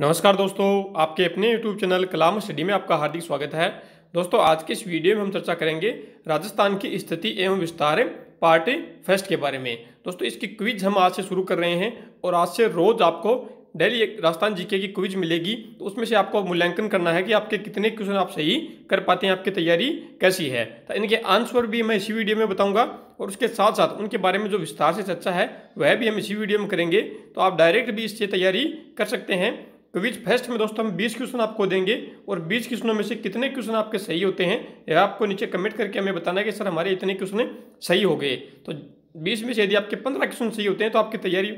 नमस्कार दोस्तों आपके अपने YouTube चैनल कलाम स्टडी में आपका हार्दिक स्वागत है दोस्तों आज के इस वीडियो में हम चर्चा करेंगे राजस्थान की स्थिति एवं विस्तार पार्ट फेस्ट के बारे में दोस्तों इसकी क्विज हम आज से शुरू कर रहे हैं और आज से रोज आपको डेली राजस्थान जीके की क्विज मिलेगी तो उसमें से आपको मूल्यांकन करना है कि आपके कितने क्वेश्चन आप सही कर पाते हैं आपकी तैयारी कैसी है तो इनके आंसर भी मैं इसी वीडियो में बताऊंगा और उसके साथ साथ उनके बारे में जो विस्तार से चर्चा है वह भी हम इसी वीडियो में करेंगे तो आप डायरेक्ट भी इससे तैयारी कर सकते हैं तो विच फेस्ट में दोस्तों हम 20 क्वेश्चन आपको देंगे और 20 क्वेश्चनों में से कितने क्वेश्चन आपके सही होते हैं यह आपको नीचे कमेंट करके हमें बताना है कि सर हमारे इतने क्वेश्चन सही हो गए तो बीस में से यदि आपके पंद्रह क्वेश्चन सही होते हैं तो आपकी तैयारी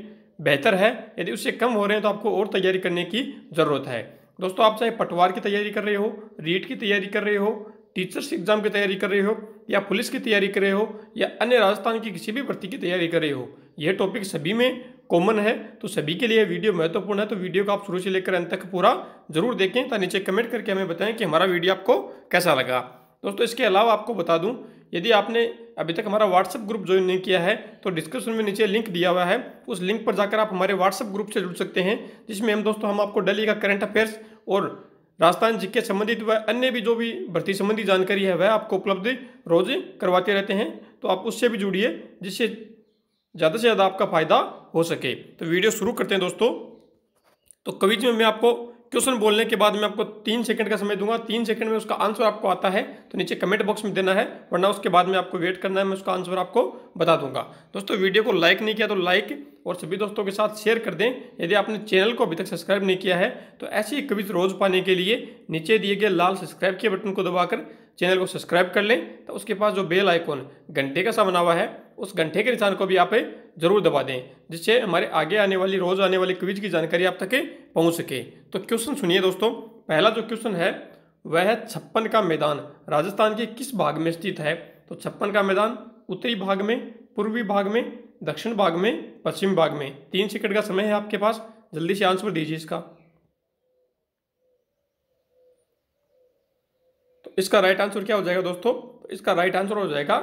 बेहतर है यदि उससे कम हो रहे हैं तो आपको और तैयारी करने की ज़रूरत है दोस्तों आप चाहे पटवार की तैयारी कर रहे हो रीट की तैयारी कर रहे हो टीचर्स एग्जाम की तैयारी कर रहे हो या पुलिस की तैयारी कर रहे हो या अन्य राजस्थान की किसी भी भर्ती की तैयारी कर रहे हो यह टॉपिक सभी में कॉमन है तो सभी के लिए वीडियो महत्वपूर्ण है तो वीडियो को आप शुरू से लेकर अंत तक पूरा जरूर देखें तो नीचे कमेंट करके हमें बताएं कि हमारा वीडियो आपको कैसा लगा दोस्तों इसके अलावा आपको बता दूं यदि आपने अभी तक हमारा व्हाट्सअप ग्रुप ज्वाइन नहीं किया है तो डिस्क्रिप्शन में नीचे लिंक दिया हुआ है उस लिंक पर जाकर आप हमारे व्हाट्सअप ग्रुप से जुड़ सकते हैं जिसमें हम दोस्तों हम आपको डेली का करंट अफेयर्स और राजस्थान जिक्के संबंधित व अन्य भी जो भी भर्ती संबंधी जानकारी है वह आपको उपलब्ध रोज करवाते रहते हैं तो आप उससे भी जुड़िए जिससे ज़्यादा से ज़्यादा आपका फायदा हो सके तो वीडियो शुरू करते हैं दोस्तों तो कविज में मैं आपको क्वेश्चन बोलने के बाद मैं आपको तीन सेकंड का समय दूंगा तीन सेकंड में उसका आंसर आपको आता है तो नीचे कमेंट बॉक्स में देना है वरना उसके बाद में आपको वेट करना है मैं उसका आंसर आपको बता दूंगा दोस्तों वीडियो को लाइक नहीं किया तो लाइक और सभी दोस्तों के साथ शेयर कर दें यदि आपने चैनल को अभी तक सब्सक्राइब नहीं किया है तो ऐसी ही रोज पाने के लिए नीचे दिए गए लाल सब्सक्राइब के बटन को दबाकर चैनल को सब्सक्राइब कर लें तो उसके पास जो बेल आइकॉन घंटे का सा बना हुआ है उस घंटे के निशान को भी आप ज़रूर दबा दें जिससे हमारे आगे आने वाली रोज़ आने वाली क्विज की जानकारी आप तक पहुंच सके तो क्वेश्चन सुनिए दोस्तों पहला जो क्वेश्चन है वह है छप्पन का मैदान राजस्थान के किस भाग में स्थित है तो छप्पन का मैदान उत्तरी भाग में पूर्वी भाग में दक्षिण भाग में पश्चिम भाग में तीन सेकंड का समय है आपके पास जल्दी से आंसर दीजिए इसका तो इसका राइट आंसर क्या हो जाएगा दोस्तों इसका राइट आंसर हो जाएगा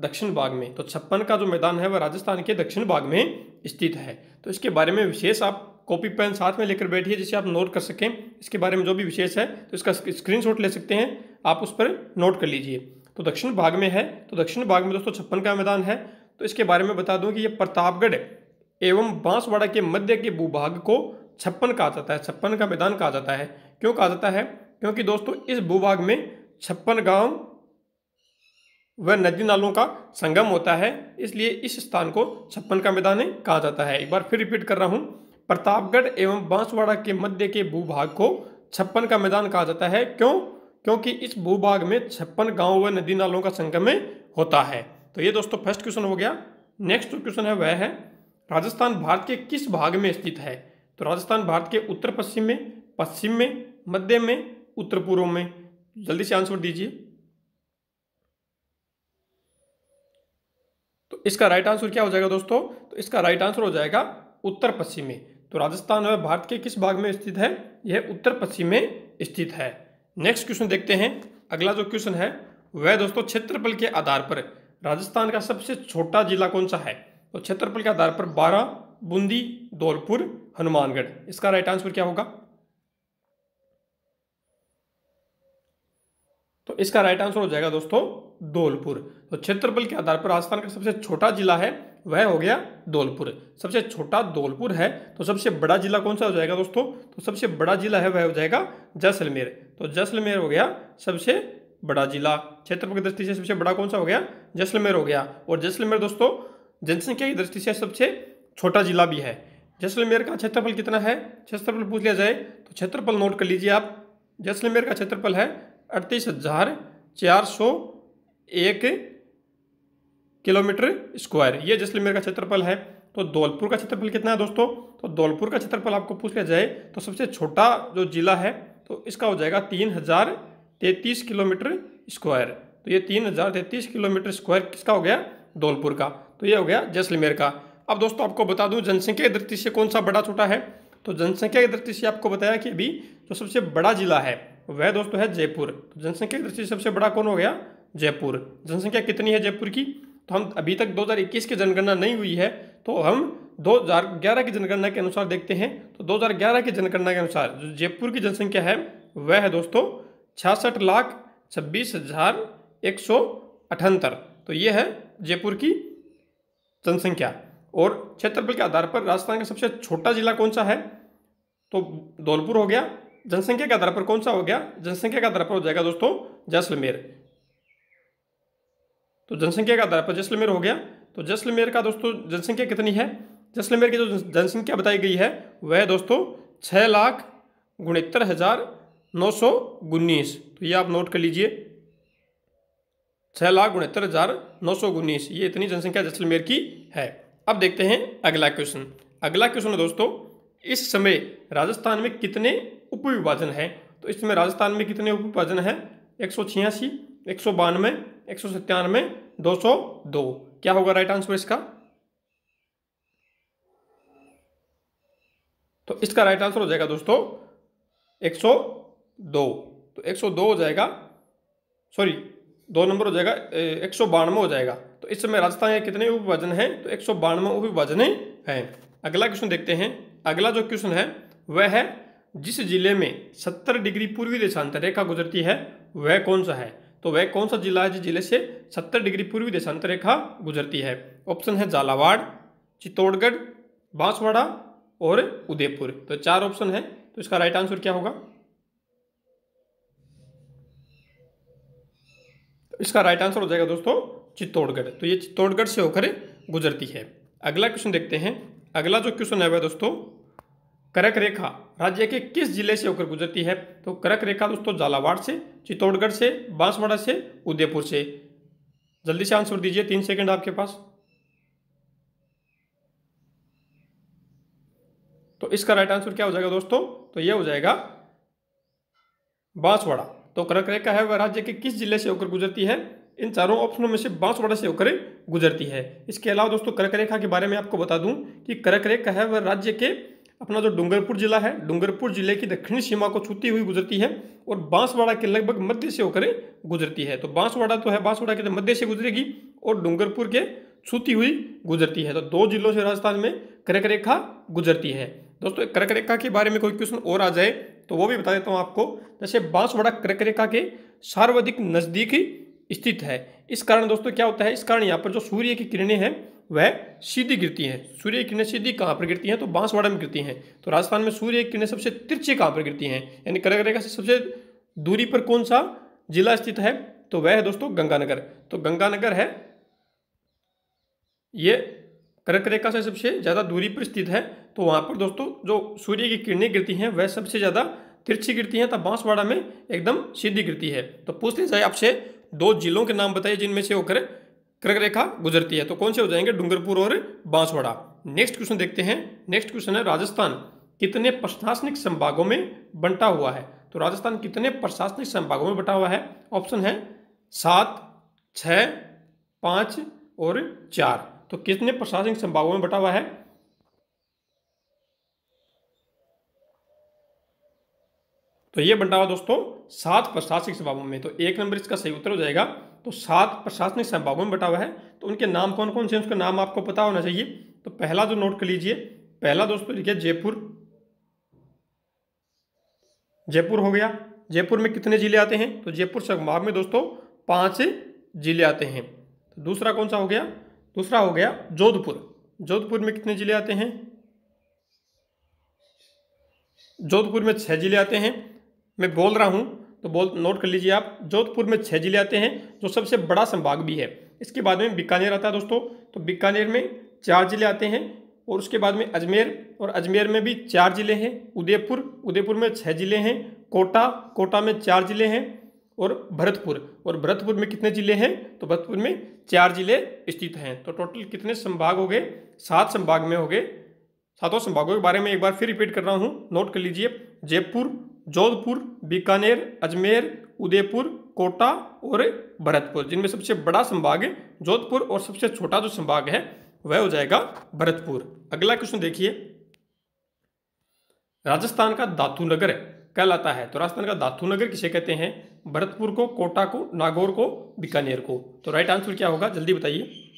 दक्षिण भाग में तो छप्पन का जो मैदान है वह राजस्थान के दक्षिण भाग में स्थित है तो इसके बारे में विशेष आप कॉपी पेन साथ में लेकर बैठिए जिसे आप नोट कर सकें इसके बारे में जो भी विशेष है तो इसका स्क्रीनशॉट ले सकते हैं आप उस पर नोट कर लीजिए तो दक्षिण भाग में है तो दक्षिण भाग में दोस्तों छप्पन का मैदान है तो इसके बारे में बता दूं कि यह प्रतापगढ़ एवं बांसवाड़ा के मध्य के भूभाग को छप्पन कहा जाता है छप्पन का मैदान कहा जाता है क्यों कहा जाता है क्योंकि दोस्तों इस भूभाग में छप्पन गांव वह नदी नालों का संगम होता है इसलिए इस स्थान को छप्पन का मैदान कहा जाता है एक बार फिर रिपीट कर रहा हूँ प्रतापगढ़ एवं बांसवाड़ा के मध्य के भूभाग को छप्पन का मैदान कहा जाता है क्यों क्योंकि इस भूभाग में छप्पन गांव व नदी नालों का संगम होता है तो ये दोस्तों फर्स्ट क्वेश्चन हो गया नेक्स्ट जो क्वेश्चन है वह है राजस्थान भारत के किस भाग में स्थित है तो राजस्थान भारत के उत्तर पश्चिम में पश्चिम में मध्य में उत्तर पूर्व में जल्दी से आंसर दीजिए इसका राइट आंसर क्या हो जाएगा दोस्तों तो इसका राइट आंसर हो जाएगा उत्तर पश्चिम में तो राजस्थान है भारत के किस भाग में स्थित है यह उत्तर पश्चिम में स्थित है नेक्स्ट क्वेश्चन देखते हैं अगला जो क्वेश्चन है वह दोस्तों क्षेत्रफल के आधार पर राजस्थान का सबसे छोटा जिला कौन सा है तो क्षेत्रफल के आधार पर बारह बूंदी धौलपुर हनुमानगढ़ इसका राइट आंसर क्या होगा तो इसका राइट आंसर हो जाएगा दोस्तों धौलपुर तो क्षेत्रफल के आधार पर राजस्थान का सबसे छोटा जिला है वह हो गया धौलपुर सबसे छोटा धौलपुर है तो सबसे बड़ा जिला कौन सा हो जाएगा दोस्तों तो सबसे बड़ा जिला है वह हो जाएगा जैसलमेर तो जैसलमेर हो गया सबसे बड़ा जिला क्षेत्रफल की दृष्टि से सबसे बड़ा कौन सा हो गया जैसलमेर हो गया और जैसलमेर दोस्तों जनसंख्या की दृष्टि से सबसे छोटा जिला भी है जैसलमेर का क्षेत्रफल कितना है क्षेत्रफल पूछ लिया जाए तो क्षेत्रफल नोट कर लीजिए आप जैसलमेर का क्षेत्रफल है अड़तीस हजार चार सौ एक किलोमीटर स्क्वायर ये जैसलमेर का क्षेत्रफल है तो धौलपुर का क्षेत्रफल कितना है दोस्तों तो धौलपुर का क्षेत्रफल आपको पूछ लिया जाए तो सबसे छोटा जो जिला है तो इसका हो जाएगा तीन हजार तैतीस किलोमीटर स्क्वायर तो ये तीन हजार तैतीस किलोमीटर स्क्वायर किसका हो गया धौलपुर का तो ये हो गया जैसलमेर का अब दोस्तों आपको बता दूं जनसंख्या की दृष्टि से कौन सा बड़ा छोटा है तो जनसंख्या की दृष्टि से आपको बताया कि अभी जो सबसे बड़ा जिला है वह दोस्तों है जयपुर तो जनसंख्या की दृष्टि से सबसे बड़ा कौन हो गया जयपुर जनसंख्या कितनी है जयपुर की तो हम अभी तक 2021 की जनगणना नहीं हुई है तो हम 2011 की जनगणना के अनुसार देखते हैं तो 2011 की जनगणना के अनुसार जो जयपुर की जनसंख्या है वह है दोस्तों छियासठ लाख छब्बीस हजार एक सौ अठहत्तर तो यह है जयपुर की जनसंख्या और क्षेत्रफल के आधार पर राजस्थान का सबसे छोटा जिला कौन सा है तो धौलपुर हो गया जनसंख्या के आधार पर कौन सा हो गया जनसंख्या के आधार पर हो जाएगा दोस्तों जैसलमेर तो जनसंख्या का आधार पर जैसलमेर हो गया तो जैसलमेर का दोस्तों जनसंख्या कितनी है जैसलमेर की जो जनसंख्या बताई गई है वह दोस्तों छः लाख उनहत्तर हज़ार नौ सौ उन्नीस तो ये आप नोट कर लीजिए छः लाख उनहत्तर हज़ार नौ सौ उन्नीस ये इतनी जनसंख्या जैसलमेर की है अब देखते हैं अगला क्वेश्चन अगला क्वेश्चन है दोस्तों इस समय राजस्थान में कितने उप विभाजन हैं तो इस समय राजस्थान में कितने उप विभाजन हैं एक सौ छियासी एक सौ बानवे एक सौ सत्तानवे दो सौ दो क्या होगा राइट आंसर इसका तो इसका राइट आंसर हो जाएगा दोस्तों एक सौ दो तो एक सौ दो हो जाएगा सॉरी दो नंबर हो जाएगा एक सौ बानवे हो जाएगा तो इस समय राजस्थान के कितने विभाजन हैं तो एक सौ बानवे विभाजन हैं अगला क्वेश्चन देखते हैं अगला जो क्वेश्चन है वह है जिस जिले में सत्तर डिग्री पूर्वी देशांतर रेखा गुजरती है वह कौन सा है तो वह कौन सा जिला है जिस जिले से सत्तर डिग्री पूर्वी देशांतर रेखा गुजरती है ऑप्शन है झालावाड़ चित्तौड़गढ़ बांसवाड़ा और उदयपुर तो चार ऑप्शन है तो इसका राइट आंसर क्या होगा इसका राइट आंसर हो जाएगा दोस्तों चित्तौड़गढ़ तो ये चित्तौड़गढ़ से होकर गुजरती है अगला क्वेश्चन देखते हैं अगला जो क्वेश्चन है वह दोस्तों करक रेखा राज्य के किस जिले से होकर गुजरती है तो करक रेखा दोस्तों झालावाड़ से चित्तौड़गढ़ से बांसवाड़ा से उदयपुर से जल्दी से आंसर दीजिए तीन सेकंड आपके पास तो इसका राइट आंसर क्या हो जाएगा दोस्तों तो यह हो जाएगा बांसवाड़ा तो करक रेखा है वह राज्य के किस जिले से होकर गुजरती है इन चारों ऑप्शनों में से बांसवाड़ा से होकर गुजरती है इसके अलावा दोस्तों करक रेखा के बारे में आपको बता दूं कि करक रेखा है वह राज्य के अपना जो डूंगरपुर जिला है डूंगरपुर जिले की दक्षिणी सीमा को छूती हुई गुजरती है और बांसवाड़ा के लगभग मध्य से होकर गुजरती है तो बांसवाड़ा तो है बांसवाड़ा के तो मध्य से गुजरेगी और डूंगरपुर के छूती हुई गुजरती है तो दो जिलों से राजस्थान में कर्क रेखा गुजरती है दोस्तों कर्क रेखा के बारे में कोई क्वेश्चन और आ जाए तो वो भी बता देता हूँ आपको जैसे बांसवाड़ा कर्क रेखा के सर्वाधिक नज़दीक स्थित है इस कारण दोस्तों क्या होता है इस कारण यहाँ पर जो सूर्य की किरणें हैं वह सीधी गिरती हैं सूर्य की किरणें सीधी कहाँ पर गिरती हैं तो बांसवाड़ा में गिरती हैं तो राजस्थान में सूर्य की किरणें सबसे तिरछी कहाँ पर गिरती हैं यानी कलर रेखा से सबसे दूरी पर कौन सा जिला स्थित है तो वह है दोस्तों गंगानगर तो गंगानगर है ये कर्क रेखा से सबसे ज़्यादा दूरी पर स्थित है तो वहाँ पर दोस्तों जो सूर्य की किरणें गिरती हैं वह सबसे ज़्यादा तिरछी गिरती हैं तो बांसवाड़ा में एकदम सीधी गिरती है तो पूछते जाए आपसे दो जिलों के नाम बताइए जिनमें से होकर कर्क रेखा गुजरती है तो कौन से हो जाएंगे डूंगरपुर और बांसवाड़ा नेक्स्ट क्वेश्चन देखते हैं नेक्स्ट क्वेश्चन है राजस्थान कितने प्रशासनिक संभागों में बंटा हुआ है तो राजस्थान कितने प्रशासनिक संभागों में बंटा हुआ है ऑप्शन है सात छ पांच और चार तो कितने प्रशासनिक संभागों में बंटा हुआ है तो ये बंटा हुआ दोस्तों सात प्रशासनिक संभागों में तो एक नंबर इसका सही उत्तर हो जाएगा तो सात प्रशासनिक संभागों में बटा हुआ है तो उनके नाम कौन कौन से उसका नाम आपको पता होना चाहिए तो पहला जो नोट कर लीजिए पहला दोस्तों तो लिखिए जयपुर जयपुर हो गया जयपुर में कितने जिले आते हैं तो जयपुर संभाग में दोस्तों पांच जिले आते हैं तो दूसरा कौन सा हो गया दूसरा हो गया जोधपुर जोधपुर में कितने जिले आते हैं जोधपुर में छह जिले आते हैं मैं बोल रहा हूं तो बोल नोट कर लीजिए आप जोधपुर में छः जिले आते हैं जो सबसे बड़ा संभाग भी है इसके बाद में बीकानेर आता है दोस्तों तो बीकानेर में चार जिले आते हैं और उसके बाद में अजमेर और अजमेर में भी चार जिले हैं उदयपुर उदयपुर में छः जिले हैं कोटा कोटा में चार जिले हैं और भरतपुर और भरतपुर में कितने जिले हैं तो भरतपुर में चार जिले स्थित हैं तो टोटल कितने संभाग हो गए सात संभाग में हो गए सातों संभागों के बारे में एक बार फिर रिपीट कर रहा हूँ नोट कर लीजिए जयपुर जोधपुर बीकानेर अजमेर उदयपुर कोटा और भरतपुर जिनमें सबसे बड़ा संभाग जोधपुर और सबसे छोटा जो संभाग है वह हो जाएगा भरतपुर अगला क्वेश्चन देखिए राजस्थान का दातू नगर कहलाता है तो राजस्थान का दातू नगर किसे कहते हैं भरतपुर को कोटा को नागौर को बीकानेर को तो राइट आंसर क्या होगा जल्दी बताइए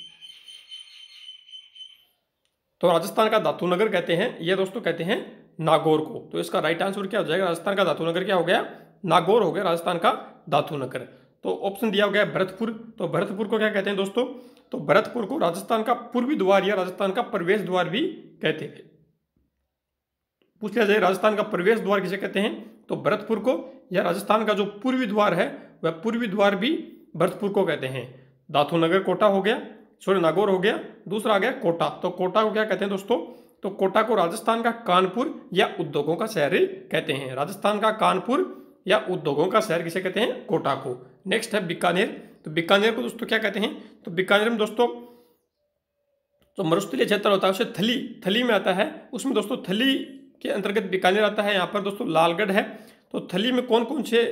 तो राजस्थान का दातू नगर कहते हैं यह दोस्तों कहते हैं नागौर को तो इसका राइट आंसर क्या हो जाएगा राजस्थान का धातुनगर क्या हो गया नागौर हो गया राजस्थान का धातुनगर तो ऑप्शन दिया गया भरतपुर तो भरतपुर को क्या कहते हैं दोस्तों तो भरतपुर को राजस्थान का पूर्वी द्वार या राजस्थान का प्रवेश द्वार भी कहते हैं पूछ लिया जाए राजस्थान का प्रवेश द्वार किसे कहते हैं तो भरतपुर को या राजस्थान का जो पूर्वी द्वार है वह पूर्वी द्वार भी भरतपुर को कहते हैं धातुनगर कोटा हो गया सॉरी नागौर हो गया दूसरा आ गया कोटा तो कोटा को क्या कहते हैं दोस्तों तो कोटा को राजस्थान का कानपुर या उद्योगों का शहर कहते हैं राजस्थान का कानपुर या उद्योगों का शहर किसे कहते हैं कोटा को नेक्स्ट है बीकानेर तो बीकानेर को दोस्तों क्या कहते हैं तो बीकानेर में दोस्तों जो मरुस्थलीय क्षेत्र होता है उसे थली थली में आता है उसमें दोस्तों थली के अंतर्गत बीकानेर आता है यहाँ पर दोस्तों लालगढ़ है तो थली में कौन कौन से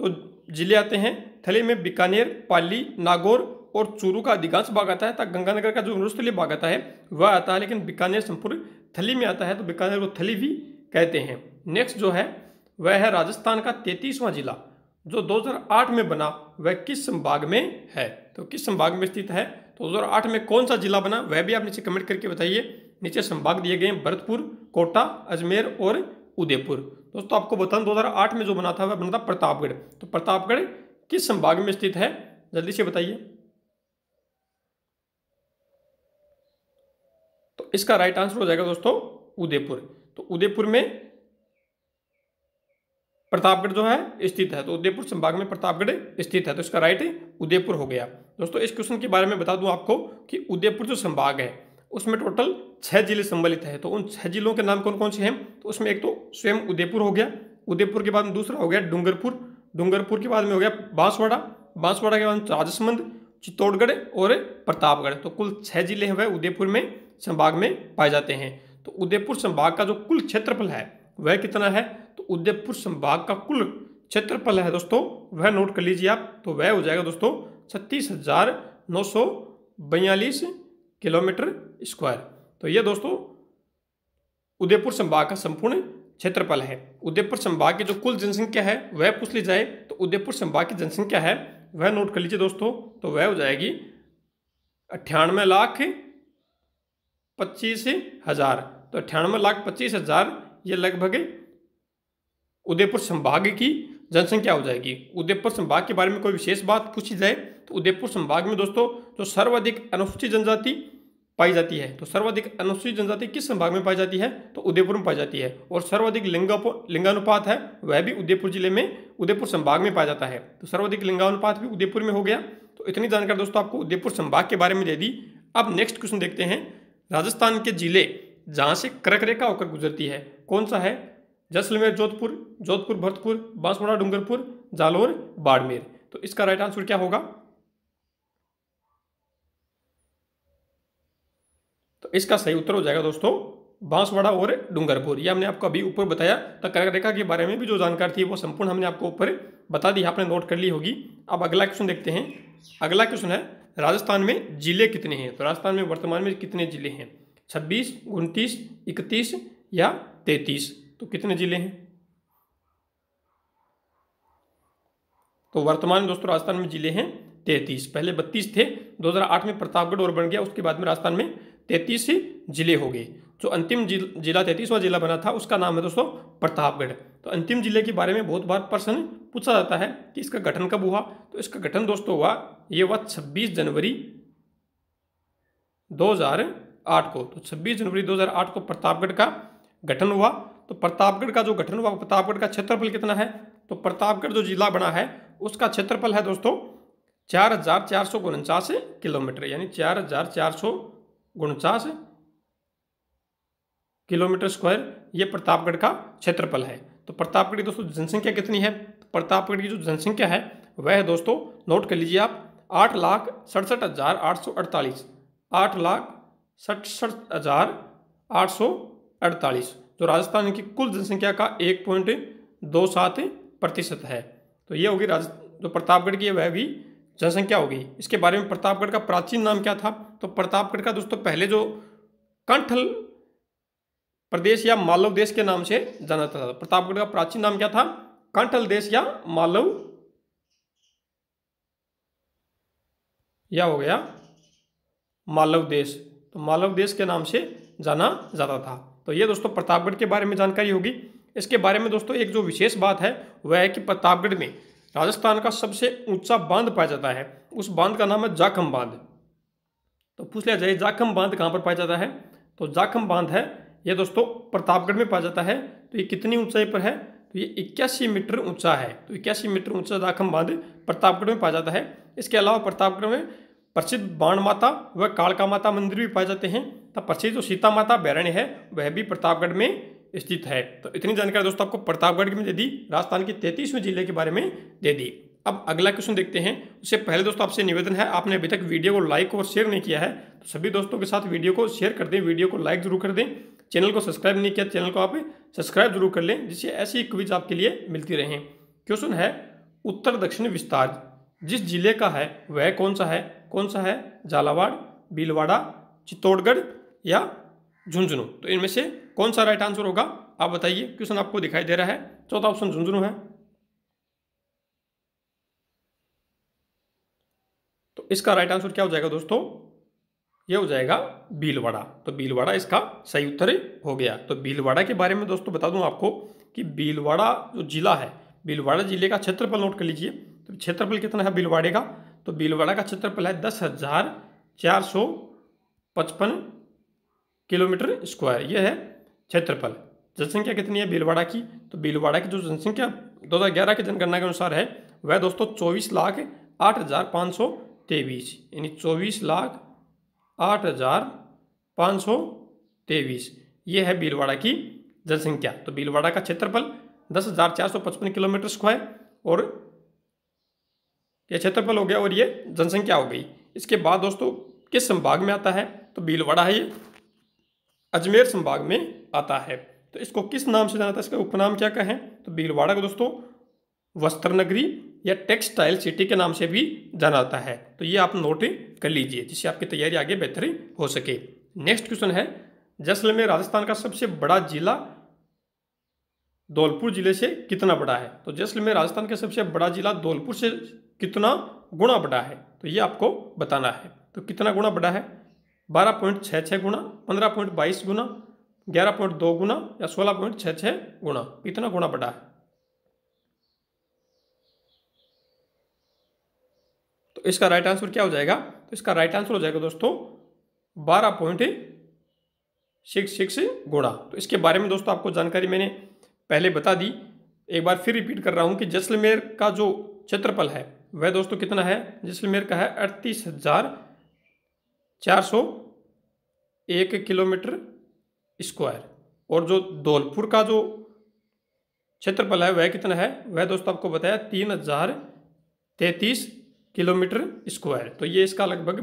जो जिले आते हैं थली में बीकानेर पाली नागौर और चूरू का अधिकांश भाग आता है तथा गंगानगर का जो मरुस्थली भाग आता है वह आता है लेकिन बीकानेर संपूर्ण थली में आता है तो बीकानेर को थली भी कहते हैं नेक्स्ट जो है वह है राजस्थान का तैतीसवां जिला जो 2008 में बना वह किस संभाग में है तो किस संभाग में स्थित है तो 2008 में कौन सा जिला बना वह भी आप नीचे कमेंट करके बताइए नीचे संभाग दिए गए हैं भरतपुर कोटा अजमेर और उदयपुर दोस्तों आपको बताऊं 2008 में जो बना था वह बना था प्रतापगढ़ तो प्रतापगढ़ किस संभाग में स्थित है जल्दी से बताइए इसका राइट आंसर हो जाएगा दोस्तों उदयपुर तो उदयपुर में प्रतापगढ़ जो है स्थित है तो उदयपुर संभाग में प्रतापगढ़ स्थित है तो इसका राइट उदयपुर हो गया दोस्तों इस क्वेश्चन के बारे में बता दूं आपको कि उदयपुर जो संभाग है उसमें टोटल छह जिले सम्मिलित है तो उन छह जिलों के नाम कौन कौन से हैं तो उसमें एक तो स्वयं उदयपुर हो गया उदयपुर के बाद में दूसरा हो गया डूंगरपुर डूंगरपुर के बाद में हो गया बांसवाड़ा बांसवाड़ा के बाद राजसमंद चित्तौड़गढ़ और प्रतापगढ़ तो कुल छह जिले हैं वह उदयपुर में संभाग में पाए जाते हैं तो उदयपुर संभाग का जो कुल क्षेत्रफल है वह कितना है तो उदयपुर संभाग का कुल क्षेत्रफल है दोस्तों वह नोट कर लीजिए आप तो वह हो जाएगा दोस्तों छत्तीस हजार नौ सौ बयालीस किलोमीटर स्क्वायर तो यह दोस्तों उदयपुर संभाग का संपूर्ण क्षेत्रफल है उदयपुर संभाग की जो कुल जनसंख्या है वह पूछ ली जाए तो उदयपुर संभाग की जनसंख्या है वह नोट कर लीजिए दोस्तों तो वह हो जाएगी अट्ठानवे लाख पच्चीस हजार तो अट्ठानवे लाख पच्चीस हजार ये लगभग उदयपुर संभाग की जनसंख्या हो जाएगी उदयपुर संभाग के बारे में कोई विशेष बात पूछी जाए तो उदयपुर संभाग में दोस्तों जो सर्वाधिक अनुसूचित जनजाति पाई जाती है तो सर्वाधिक अनुसूचित जनजाति किस संभाग में पाई जाती है तो उदयपुर में पाई जाती है और सर्वाधिक लिंगानुपात है वह भी उदयपुर जिले में उदयपुर संभाग में पाया जाता है तो सर्वाधिक लिंगानुपात भी उदयपुर में हो गया तो इतनी जानकारी दोस्तों आपको उदयपुर संभाग के बारे में दे दी अब नेक्स्ट क्वेश्चन देखते हैं राजस्थान के जिले जहाँ से करक रेखा होकर गुजरती है कौन सा है जैसलमेर जोधपुर जोधपुर भरतपुर बांसवाड़ा डूंगरपुर जालोर बाड़मेर तो इसका राइट आंसर क्या होगा तो इसका सही उत्तर हो जाएगा दोस्तों बांसवाड़ा और डूंगरपुर ये हमने आपको अभी ऊपर बताया तो करक रेखा के बारे में भी जो जानकारी थी वो संपूर्ण हमने आपको ऊपर बता दी आपने नोट कर ली होगी अब अगला क्वेश्चन देखते हैं अगला क्वेश्चन है राजस्थान में ज़िले कितने हैं तो राजस्थान में वर्तमान में कितने ज़िले हैं छब्बीस उनतीस इकतीस या तैतीस तो कितने ज़िले हैं तो वर्तमान में दोस्तों राजस्थान में ज़िले हैं तैंतीस पहले बत्तीस थे 2008 में प्रतापगढ़ और बन गया उसके बाद में राजस्थान में तैतीस ज़िले हो गए जो अंतिम जिला तैतीसवां जिला बना था उसका नाम है दोस्तों प्रतापगढ़ तो अंतिम जिले के बारे में बहुत बार प्रश्न पूछा जाता है कि इसका गठन कब हुआ तो इसका गठन दोस्तों हुआ ये हुआ छब्बीस जनवरी आठ को तो छब्बीस जनवरी आठ को प्रतापगढ़ का गठन हुआ तो प्रतापगढ़ का जो गठन हुआ प्रतापगढ़ का क्षेत्रफल कितना है तो प्रतापगढ़ जो जिला बना है उसका क्षेत्रफल है दोस्तों चार हजार चार सौ उनचास किलोमीटर यानी चार हजार चार सौ उनचास किलोमीटर स्क्वायर ये प्रतापगढ़ का क्षेत्रफल है तो प्रतापगढ़ की दोस्तों जनसंख्या कितनी है प्रतापगढ़ की जो जनसंख्या है वह है दोस्तों नोट कर लीजिए आप आठ लाख सड़सठ हज़ार आठ सौ अड़तालीस आठ लाख सड़सठ हज़ार आठ सौ अड़तालीस जो राजस्थान की कुल जनसंख्या का एक पॉइंट दो सात प्रतिशत है तो ये होगी राज जो प्रतापगढ़ की है वह भी जनसंख्या होगी इसके बारे में प्रतापगढ़ का प्राचीन नाम क्या था तो प्रतापगढ़ का दोस्तों पहले जो कंठल प्रदेश या मालव देश के नाम से जाना जाता था प्रतापगढ़ का प्राचीन नाम क्या था कंठल देश या मालव या हो गया मालव देश तो मालव देश के नाम से जाना जाता था तो ये दोस्तों प्रतापगढ़ के बारे में जानकारी होगी इसके बारे में दोस्तों एक जो विशेष बात है वह है कि प्रतापगढ़ में राजस्थान का सबसे ऊंचा बांध पाया जाता है उस बांध का नाम है जाखम बांध तो पूछ लिया जाए जाखम बांध कहाँ पर पाया जाता है तो जाखम बांध है यह दोस्तों प्रतापगढ़ में पाया जाता है तो ये कितनी ऊंचाई पर है तो ये इक्यासी मीटर ऊंचा है तो इक्यासी मीटर ऊंचा दाखम बांध प्रतापगढ़ में पाया जाता है इसके अलावा प्रतापगढ़ में प्रसिद्ध बाण माता व कालका माता मंदिर भी पाए जाते हैं तथा प्रसिद्ध जो सीता माता बैरण्य है वह भी प्रतापगढ़ में स्थित है तो इतनी जानकारी दोस्तों आपको प्रतापगढ़ में दे दी राजस्थान के तैतीसवें जिले के बारे में दे दी अब अगला क्वेश्चन देखते हैं उससे पहले दोस्तों आपसे निवेदन है आपने अभी तक वीडियो को लाइक और शेयर नहीं किया है तो सभी दोस्तों के साथ वीडियो को शेयर कर दें वीडियो को लाइक जरूर कर दें चैनल को सब्सक्राइब नहीं किया चैनल को आप सब्सक्राइब जरूर कर लें जिससे ऐसी क्विज आपके लिए मिलती रहे क्वेश्चन है उत्तर दक्षिण विस्तार जिस जिले का है वह कौन सा है कौन सा है झालावाड़ भीलवाड़ा चित्तौड़गढ़ या झुंझुनू तो इनमें से कौन सा राइट आंसर होगा आप बताइए क्वेश्चन आपको दिखाई दे रहा है चौथा ऑप्शन झुंझुनू है तो इसका राइट आंसर क्या हो जाएगा दोस्तों ये हो जाएगा भीलवाड़ा तो भीलवाड़ा इसका सही उत्तर हो गया तो भीलवाड़ा के बारे में दोस्तों बता दूं आपको कि भीलवाड़ा जो जिला है भीलवाड़ा जिले का क्षेत्रफल नोट कर लीजिए तो क्षेत्रफल कितना है बीलवाड़े का तो भीलवाड़ा का क्षेत्रफल है दस हज़ार चार सौ पचपन किलोमीटर स्क्वायर यह है क्षेत्रफल जनसंख्या कितनी है भीलवाड़ा की तो भीलवाड़ा की जो जनसंख्या ग्यारह की जनगणना के अनुसार है वह दोस्तों चौबीस लाख आठ हज़ार पाँच सौ तेईस यानी चौबीस लाख आठ हज़ार पाँच सौ तेईस ये है भीलवाड़ा की जनसंख्या तो भीलवाड़ा का क्षेत्रफल दस हज़ार चार सौ पचपन किलोमीटर स्क्वायर और ये क्षेत्रफल हो गया और ये जनसंख्या हो गई इसके बाद दोस्तों किस संभाग में आता है तो भीलवाड़ा है ये अजमेर संभाग में आता है तो इसको किस नाम से जाना था इसका उपनाम क्या कहें तो भीलवाड़ा को दोस्तों वस्त्र नगरी या टेक्सटाइल सिटी के नाम से भी जाना जाता है तो ये आप नोट कर लीजिए जिससे आपकी तैयारी आगे बेहतर हो सके नेक्स्ट क्वेश्चन है जैसलमेर राजस्थान का सबसे बड़ा जिला धौलपुर जिले से कितना बड़ा है तो जैसलमेर राजस्थान का सबसे बड़ा जिला धौलपुर से कितना गुणा बड़ा है तो ये आपको बताना है तो कितना गुणा बड़ा है बारह पॉइंट छः छः गुणा पंद्रह पॉइंट बाईस गुना ग्यारह पॉइंट दो गुना या सोलह पॉइंट छः छः गुणा कितना गुणा बड़ा है तो इसका राइट आंसर क्या हो जाएगा तो इसका राइट आंसर हो जाएगा दोस्तों बारह पॉइंट सिक्स सिक्स घोड़ा तो इसके बारे में दोस्तों आपको जानकारी मैंने पहले बता दी एक बार फिर रिपीट कर रहा हूँ कि जैसलमेर का जो क्षेत्रफल है वह दोस्तों कितना है जैसलमेर का है अड़तीस हजार चार सौ एक किलोमीटर स्क्वायर और जो धौलपुर का जो क्षेत्रफल है वह कितना है वह दोस्तों आपको बताया तीन हजार तैतीस किलोमीटर स्क्वायर तो ये इसका लगभग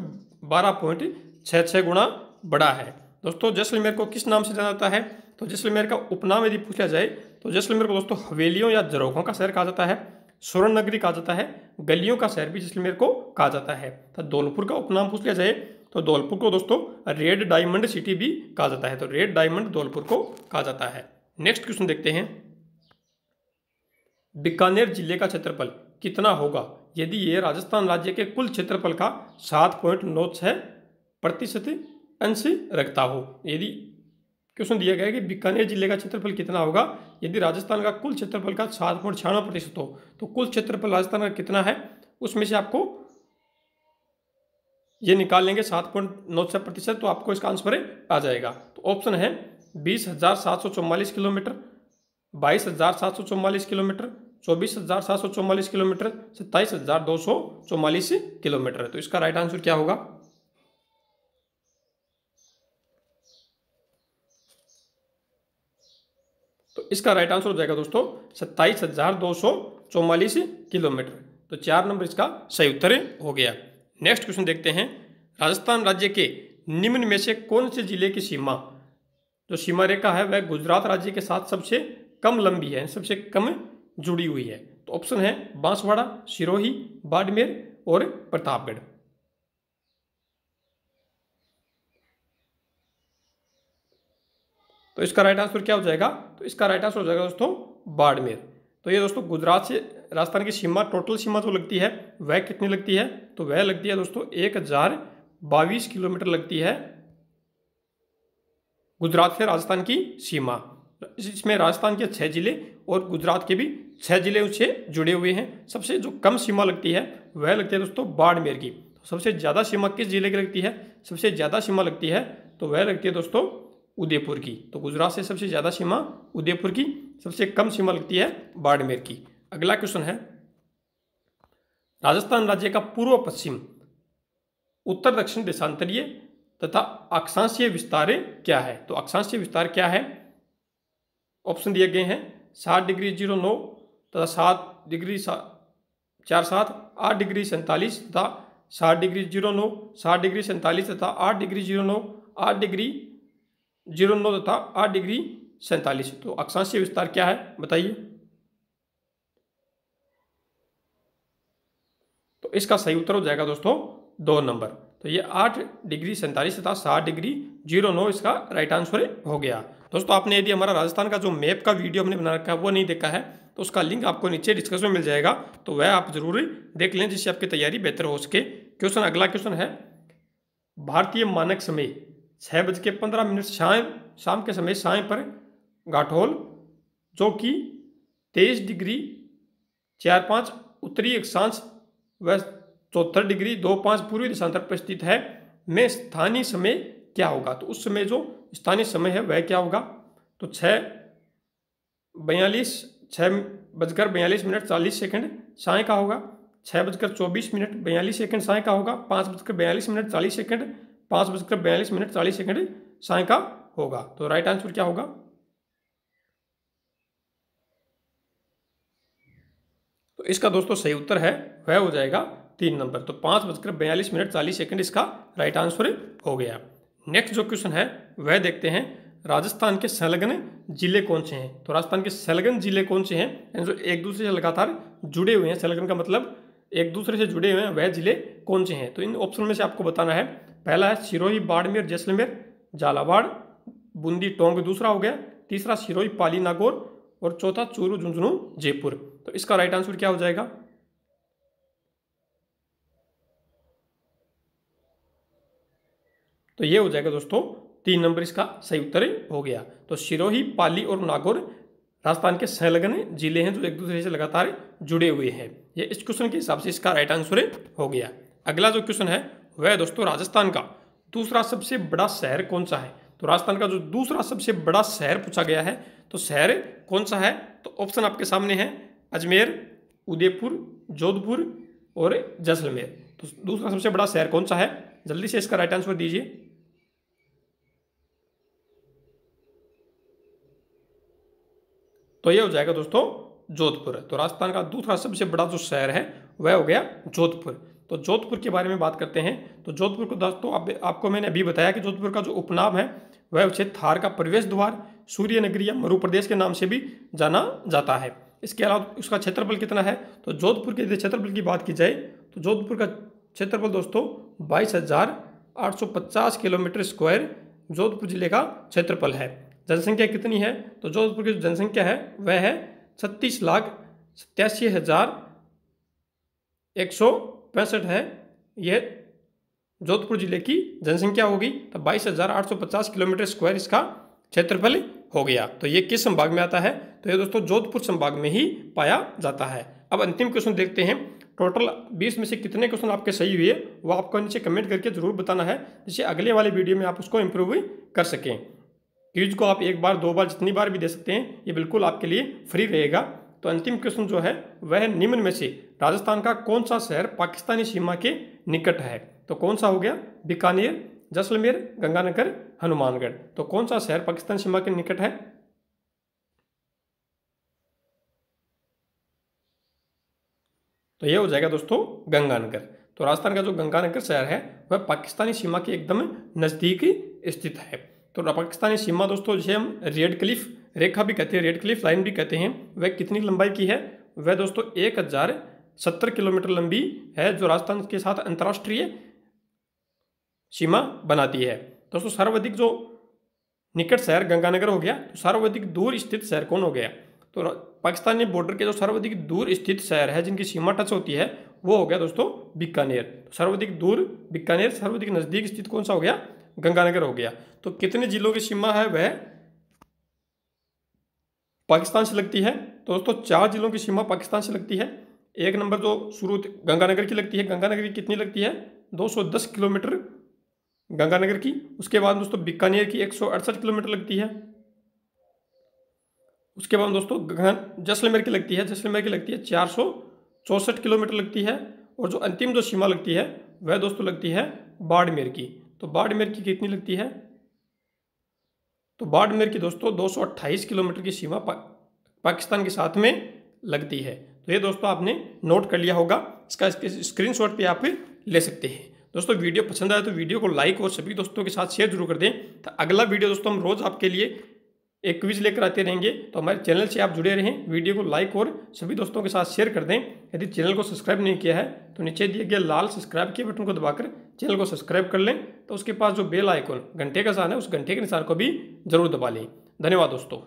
बारह पॉइंट छः छः गुणा बड़ा है दोस्तों जैसलमेर को किस नाम से जाना जाता है तो जैसलमेर का उपनाम यदि पूछा जाए तो जैसलमेर को दोस्तों हवेलियों या जरोखों का शहर कहा जाता है स्वर्ण नगरी कहा जाता है गलियों का शहर भी जैसलमेर को कहा जाता है तो धौलपुर का उपनाम पूछ लिया जाए तो धौलपुर को दोस्तों रेड डायमंड सिटी भी कहा जाता है तो रेड डायमंड धौलपुर को कहा जाता है नेक्स्ट क्वेश्चन देखते हैं बीकानेर जिले का क्षेत्रफल कितना होगा यदि ये राजस्थान राज्य के कुल क्षेत्रफल का सात पॉइंट नौ छः प्रतिशत अंश रखता हो यदि क्वेश्चन दिया गया है कि बीकानेर जिले का क्षेत्रफल कितना होगा यदि राजस्थान का कुल क्षेत्रफल का सात पॉइंट छियानवे प्रतिशत हो तो कुल क्षेत्रफल राजस्थान का कितना है उसमें से आपको ये निकाल लेंगे सात पॉइंट नौ छः प्रतिशत तो आपको इसका आंसर आ जाएगा तो ऑप्शन है बीस हज़ार सात सौ चौवालीस किलोमीटर बाईस हज़ार सात सौ चौवालीस किलोमीटर चौबीस हजार सात सौ चौवालीस किलोमीटर सत्ताईस हजार दो सौ चौवालीस किलोमीटर है तो इसका राइट आंसर क्या होगा तो इसका राइट आंसर हो जाएगा दोस्तों सत्ताईस हजार दो सौ चौवालीस किलोमीटर तो चार नंबर इसका सही उत्तर हो गया नेक्स्ट क्वेश्चन देखते हैं राजस्थान राज्य के निम्न में से कौन से जिले की सीमा जो सीमा रेखा है वह गुजरात राज्य के साथ सबसे कम लंबी है सबसे कम जुड़ी हुई है तो ऑप्शन है बांसवाड़ा सिरोही बाड़मेर और प्रतापगढ़ तो इसका राइट आंसर क्या हो जाएगा तो इसका राइट आंसर हो जाएगा दोस्तों बाड़मेर तो ये दोस्तों गुजरात से राजस्थान की सीमा टोटल सीमा जो तो लगती है वह कितनी लगती है तो वह लगती है दोस्तों एक हजार बाईस किलोमीटर लगती है गुजरात से राजस्थान की सीमा तो इसमें राजस्थान के छह जिले और गुजरात के भी छः जिले उससे जुड़े हुए हैं सबसे जो कम सीमा लगती है वह लगती है दोस्तों बाड़मेर की तो सबसे ज़्यादा सीमा किस जिले की लगती है सबसे ज़्यादा सीमा लगती है तो वह लगती है दोस्तों उदयपुर की तो गुजरात से सबसे ज़्यादा सीमा उदयपुर की सबसे कम सीमा लगती है बाड़मेर की अगला क्वेश्चन है राजस्थान राज्य का पूर्व पश्चिम उत्तर दक्षिण देशांतरीय तथा अक्षांशीय विस्तार क्या है तो अक्षांशीय विस्तार क्या है ऑप्शन दिए गए हैं सात डिग्री जीरो नौ तथा सात डिग्री सा चार सात आठ डिग्री सैंतालीस तथा सात डिग्री जीरो नौ सात डिग्री सैंतालीस तथा आठ डिग्री जीरो नौ आठ डिग्री जीरो नौ तथा आठ डिग्री सैंतालीस तो अक्षांशीय विस्तार क्या है बताइए तो इसका सही उत्तर हो जाएगा दोस्तों दो नंबर तो ये आठ डिग्री सैंतालीस तथा सात डिग्री जीरो नौ इसका राइट आंसर हो गया दोस्तों आपने यदि हमारा राजस्थान का जो मैप का वीडियो हमने बना रखा है वो नहीं देखा है तो उसका लिंक आपको नीचे डिस्क्रिप्शन में मिल जाएगा तो वह आप जरूर देख लें जिससे आपकी तैयारी बेहतर हो सके क्वेश्चन अगला क्वेश्चन है भारतीय मानक समय छः बज के पंद्रह मिनट शाम शाम के समय साय पर गाठोल जो कि तेईस डिग्री चार पाँच उत्तरी अक्षांश व चौहत्तर डिग्री दो पाँच पूर्वी दिशांतर पर स्थित है में स्थानीय समय क्या होगा तो उस समय जो स्थानीय समय है वह क्या होगा तो छः बयालीस छः बजकर बयालीस मिनट चालीस सेकंड साय का होगा छः बजकर चौबीस मिनट बयालीस सेकंड साय का होगा पाँच बजकर बयालीस मिनट चालीस सेकंड पाँच बजकर बयालीस मिनट चालीस सेकंड साय का होगा तो राइट आंसर क्या होगा तो इसका दोस्तों सही उत्तर है वह हो जाएगा तीन नंबर तो पाँच बजकर बयालीस मिनट चालीस सेकंड इसका राइट आंसर हो गया नेक्स्ट जो क्वेश्चन है वह देखते हैं राजस्थान के संलग्न जिले कौन से हैं तो राजस्थान के संलग्न जिले कौन से हैं यानी जो एक दूसरे से लगातार जुड़े हुए हैं संलग्न का मतलब एक दूसरे से जुड़े हुए हैं वह जिले कौन से हैं तो इन ऑप्शन में से आपको बताना है पहला है सिरोही बाड़मेर जैसलमेर झालावाड़ बूंदी टोंग दूसरा हो गया तीसरा सिरोही पाली नागौर और चौथा चूरू झुंझुनू जयपुर तो इसका राइट आंसर क्या हो जाएगा तो ये हो जाएगा दोस्तों तीन नंबर इसका सही उत्तर हो गया तो सिरोही पाली और नागौर राजस्थान के संलग्न जिले हैं जो एक दूसरे से लगातार जुड़े हुए हैं ये इस क्वेश्चन के हिसाब से इसका राइट आंसर हो गया अगला जो क्वेश्चन है वह दोस्तों राजस्थान का दूसरा सबसे बड़ा शहर कौन सा है तो राजस्थान का जो दूसरा सबसे बड़ा शहर पूछा गया है तो शहर कौन सा है तो ऑप्शन आपके सामने है अजमेर उदयपुर जोधपुर और जैसलमेर तो दूसरा सबसे बड़ा शहर कौन सा है जल्दी से इसका राइट आंसर दीजिए तो ये हो जाएगा दोस्तों जोधपुर तो राजस्थान का दूसरा सबसे बड़ा जो शहर है वह हो गया जोधपुर तो जोधपुर के बारे में बात करते हैं तो जोधपुर को दोस्तों आप, आपको मैंने अभी बताया कि जोधपुर का जो उपनाम है वह उसे थार का प्रवेश द्वार सूर्य नगरी या मरु प्रदेश के नाम से भी जाना जाता है इसके अलावा उसका क्षेत्रफल कितना है तो जोधपुर के यदि क्षेत्रफल की बात की जाए तो जोधपुर का क्षेत्रफल दोस्तों बाईस किलोमीटर स्क्वायर जोधपुर जिले का क्षेत्रफल है जनसंख्या कितनी है तो जोधपुर की जो जनसंख्या है वह है छत्तीस लाख सत्यासी हज़ार एक सौ पैंसठ है यह जोधपुर जिले की जनसंख्या होगी तो बाईस हज़ार आठ सौ पचास किलोमीटर स्क्वायर इसका क्षेत्रफल हो गया तो ये किस संभाग में आता है तो ये दोस्तों जोधपुर संभाग में ही पाया जाता है अब अंतिम क्वेश्चन देखते हैं टोटल 20 में से कितने क्वेश्चन आपके सही हुए वो आपको नीचे कमेंट करके जरूर बताना है जिससे अगले वाले वीडियो में आप उसको इम्प्रूव कर सकें क्यूज को आप एक बार दो बार जितनी बार भी दे सकते हैं ये बिल्कुल आपके लिए फ्री रहेगा तो अंतिम क्वेश्चन जो है वह निम्न में से राजस्थान का कौन सा शहर पाकिस्तानी सीमा के निकट है तो कौन सा हो गया बीकानेर जैसलमेर गंगानगर हनुमानगढ़ तो कौन सा शहर पाकिस्तान सीमा के निकट है तो यह हो जाएगा दोस्तों गंगानगर तो राजस्थान का जो गंगानगर शहर है वह पाकिस्तानी सीमा के एकदम नज़दीक स्थित है तो पाकिस्तानी सीमा दोस्तों जिसे हम रेड क्लिफ रेखा भी कहते हैं रेड क्लिफ लाइन भी कहते हैं वह कितनी लंबाई की है वह दोस्तों एक हज़ार सत्तर किलोमीटर लंबी है जो राजस्थान के साथ अंतर्राष्ट्रीय सीमा बनाती है दोस्तों सर्वाधिक जो निकट शहर गंगानगर हो गया तो सर्वाधिक दूर स्थित शहर कौन हो गया तो पाकिस्तानी बॉर्डर के जो सर्वाधिक दूर स्थित शहर है जिनकी सीमा टच होती है वो हो गया दोस्तों बीकानेर सर्वाधिक दूर बीकानेर सर्वाधिक नज़दीक स्थित कौन सा हो गया गंगानगर हो गया तो कितने जिलों की सीमा है वह पाकिस्तान से लगती है तो दोस्तों चार जिलों की सीमा पाकिस्तान से लगती है एक नंबर जो शुरू गंगानगर की लगती है गंगानगर की कितनी लगती है 210 किलोमीटर गंगानगर की उसके बाद दोस्तों बीकानेर की एक किलोमीटर लगती है उसके बाद दोस्तों जैसलमेर की लगती है जैसलमेर की लगती है चार किलोमीटर लगती है और जो अंतिम जो सीमा लगती है वह दोस्तों लगती है बाड़मेर की तो बाड़मेर की कितनी लगती है तो बाड़मेर की दोस्तों 228 किलोमीटर की सीमा पा, पाकिस्तान के साथ में लगती है तो ये दोस्तों आपने नोट कर लिया होगा इसका स्क्रीन भी आप ले सकते हैं दोस्तों वीडियो पसंद आए तो वीडियो को लाइक और सभी दोस्तों के साथ शेयर जरूर कर दें तो अगला वीडियो दोस्तों हम रोज़ आपके लिए एक क्विज लेकर आते रहेंगे तो हमारे चैनल से आप जुड़े रहें वीडियो को लाइक और सभी दोस्तों के साथ शेयर कर दें यदि चैनल को सब्सक्राइब नहीं किया है तो नीचे दिए गए लाल सब्सक्राइब के बटन को दबाकर चैनल को सब्सक्राइब कर लें तो उसके पास जो बेल आइकॉन घंटे का निशान है उस घंटे के निशान को भी जरूर दबा लें धन्यवाद दोस्तों